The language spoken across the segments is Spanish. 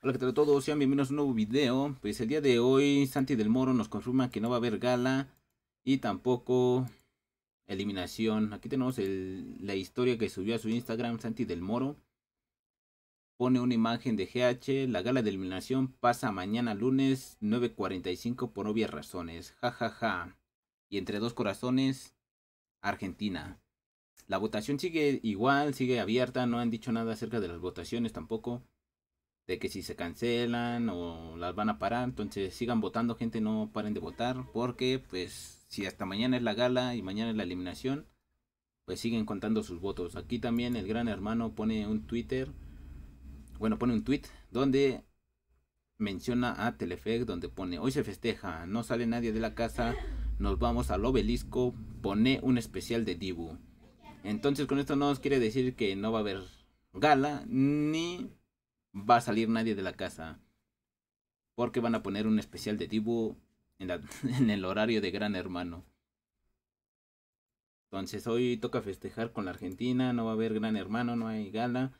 Hola que tal a todos, sean bienvenidos a un nuevo video Pues el día de hoy Santi del Moro nos confirma que no va a haber gala Y tampoco eliminación Aquí tenemos la historia que subió a su Instagram Santi del Moro Pone una imagen de GH La gala de eliminación pasa mañana lunes 9.45 por obvias razones Ja ja ja Y entre dos corazones Argentina la votación sigue igual, sigue abierta, no han dicho nada acerca de las votaciones tampoco de que si se cancelan o las van a parar. Entonces sigan votando, gente, no paren de votar, porque pues si hasta mañana es la gala y mañana es la eliminación, pues siguen contando sus votos. Aquí también el gran hermano pone un Twitter, bueno, pone un tweet donde menciona a Telefec, donde pone, hoy se festeja, no sale nadie de la casa, nos vamos al obelisco, pone un especial de Dibu. Entonces con esto no nos quiere decir que no va a haber gala, ni va a salir nadie de la casa. Porque van a poner un especial de Dibu en, en el horario de Gran Hermano. Entonces hoy toca festejar con la Argentina, no va a haber Gran Hermano, no hay gala.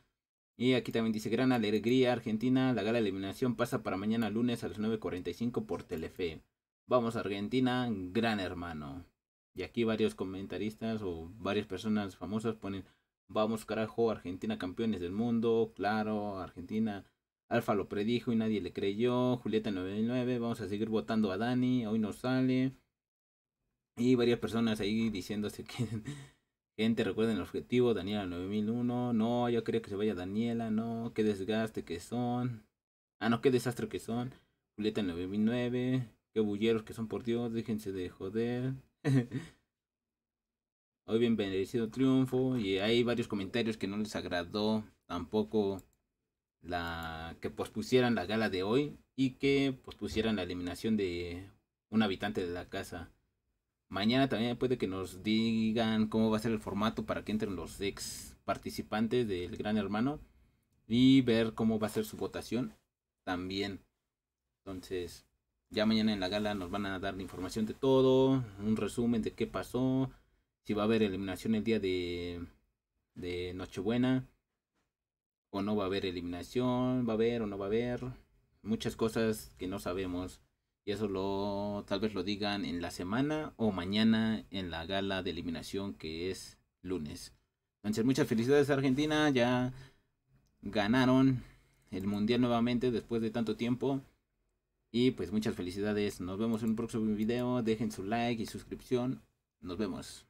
Y aquí también dice Gran Alegría Argentina, la gala de eliminación pasa para mañana lunes a las 9.45 por Telefe. Vamos a Argentina, Gran Hermano. Y aquí varios comentaristas o varias personas famosas ponen, Vamos, carajo, Argentina campeones del mundo, claro, Argentina. Alfa lo predijo y nadie le creyó. Julieta 99, vamos a seguir votando a Dani, hoy no sale. Y varias personas ahí diciéndose que gente, recuerden el objetivo, Daniela 9001, no, yo quería que se vaya Daniela, no, qué desgaste que son. Ah, no, qué desastre que son. Julieta 9009, qué bulleros que son por Dios, déjense de joder. Hoy bien bendecido triunfo. Y hay varios comentarios que no les agradó tampoco la que pospusieran la gala de hoy y que pospusieran la eliminación de un habitante de la casa. Mañana también puede que nos digan cómo va a ser el formato para que entren los ex participantes del Gran Hermano y ver cómo va a ser su votación también. Entonces, ya mañana en la gala nos van a dar la información de todo, un resumen de qué pasó, si va a haber eliminación el día de, Nochebuena, o no va a haber eliminación, va a haber o no va a haber, muchas cosas que no sabemos. Y eso lo, tal vez lo digan en la semana o mañana en la gala de eliminación que es lunes. Entonces, muchas felicidades Argentina, ya ganaron el mundial nuevamente después de tanto tiempo. Y pues muchas felicidades, nos vemos en un próximo video, dejen su like y suscripción, nos vemos.